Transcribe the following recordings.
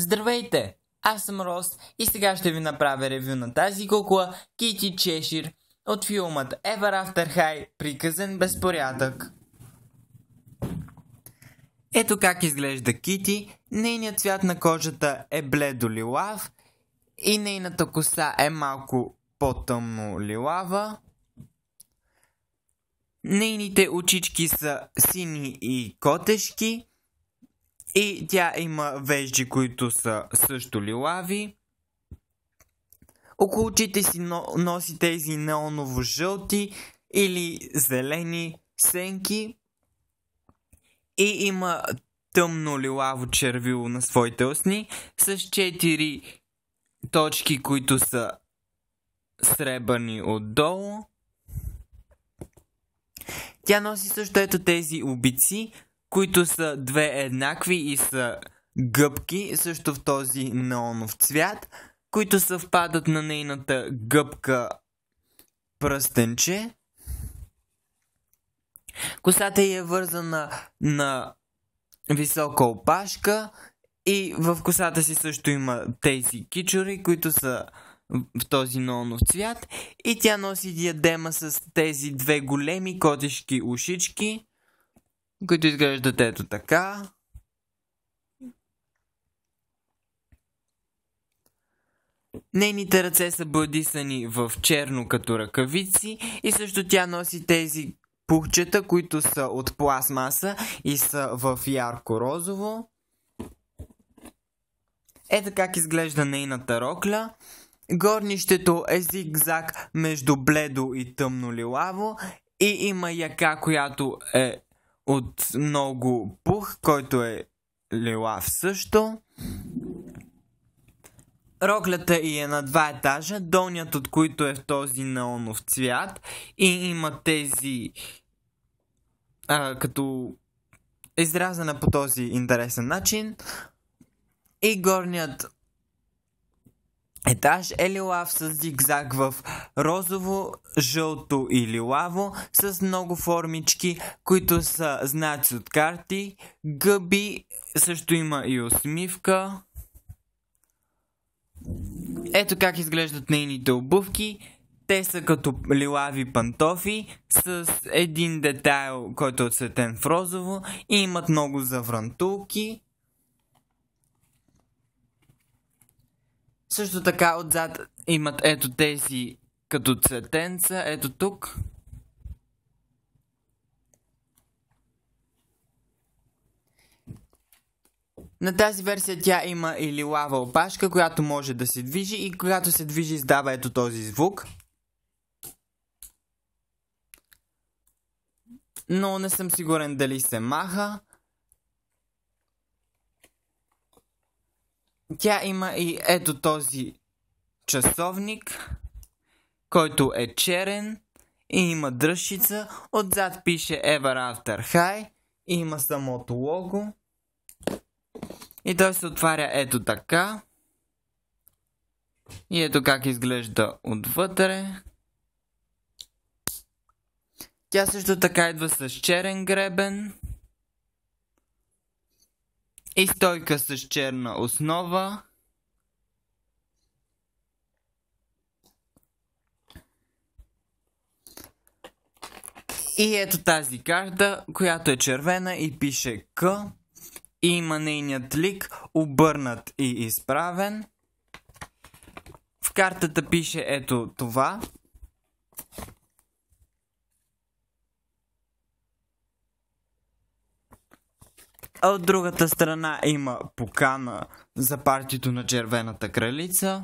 Здравейте! Аз съм Рост и сега ще ви направя ревю на тази кукла Кити Чешир от филмът Ever After High Приказен безпорядък. Ето как изглежда Кити. Нейният цвят на кожата е бледо лилав и нейната коса е малко по-тъмно лилава. Нейните очички са сини и котешки и тя има вежди, които са също лилави. Около очите си носи тези неоново жълти или зелени сенки. И има тъмно лилаво червило на своите усни с четири точки, които са сребърни отдолу. Тя носи също ето тези обици, които са две еднакви и са гъбки, също в този неонов цвят, които съвпадат на нейната гъбка пръстенче. Косата й е вързана на висока опашка и в косата си също има тези кичори, които са в този нонов цвят и тя носи диадема с тези две големи котешки ушички които изглеждат ето така. Нейните ръце са бладисани в черно като ръкавици и също тя носи тези пухчета, които са от пластмаса и са в ярко розово. Ето как изглежда нейната рокля. Горнището е зигзаг между бледо и тъмно лилаво и има яка, която е от много пух, който е лилав също. Роклята и е на два етажа, долният от които е в този неонов цвят и има тези а, като изрязана по този интересен начин и горният етаж е лилав с зигзаг в розово, жълто и лилаво, с много формички, които са знаци от карти, гъби, също има и усмивка. Ето как изглеждат нейните обувки. Те са като лилави пантофи с един детайл, който е отсветен в розово и имат много заврантулки. Също така отзад имат ето тези като цветенца, ето тук. На тази версия тя има и лилава опашка, която може да се движи и когато се движи издава ето този звук. Но не съм сигурен дали се маха. Тя има и ето този часовник, който е черен и има дръжчица. Отзад пише Ever After High и има самото лого. И той се отваря ето така. И ето как изглежда отвътре. Тя също така идва с черен гребен и стойка с черна основа. И ето тази карта, която е червена и пише К. И има нейният лик, обърнат и изправен. В картата пише ето това. а от другата страна има покана за партито на червената кралица.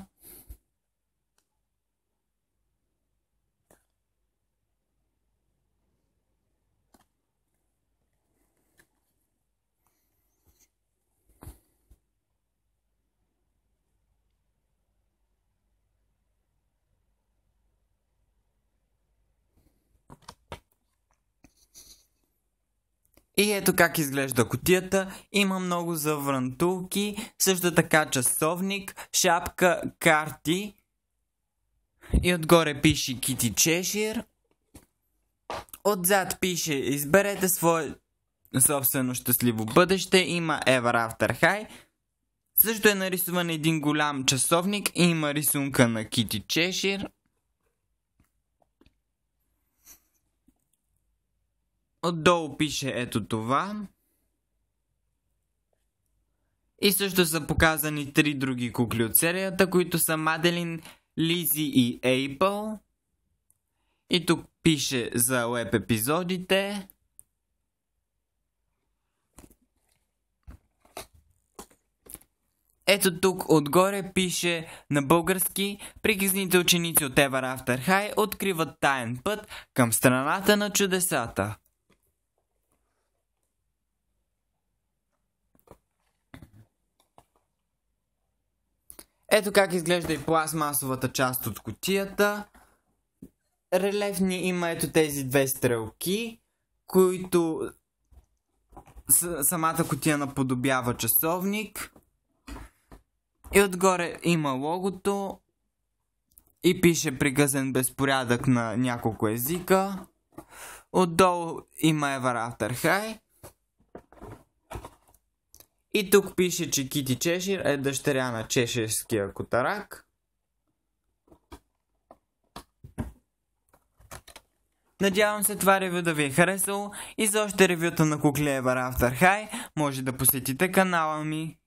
И ето как изглежда котията. Има много заврантулки, също така часовник, шапка, карти. И отгоре пише Кити Чешир. Отзад пише изберете свое собствено щастливо бъдеще. Има Ever After High. Също е нарисуван един голям часовник и има рисунка на Кити Чешир. Отдолу пише ето това. И също са показани три други кукли от серията, които са Маделин, Лизи и Ейпъл. И тук пише за леп епизодите. Ето тук отгоре пише на български Приказните ученици от Ever After High откриват таен път към страната на чудесата. Ето как изглежда и пластмасовата част от котията. Релефни има ето тези две стрелки, които с- самата котия наподобява часовник. И отгоре има логото и пише пригъзен безпорядък на няколко езика. Отдолу има Ever After High и тук пише, че Кити Чешир е дъщеря на Чешерския котарак. Надявам се това ревю да ви е харесало и за още ревюта на Куклеева After High може да посетите канала ми.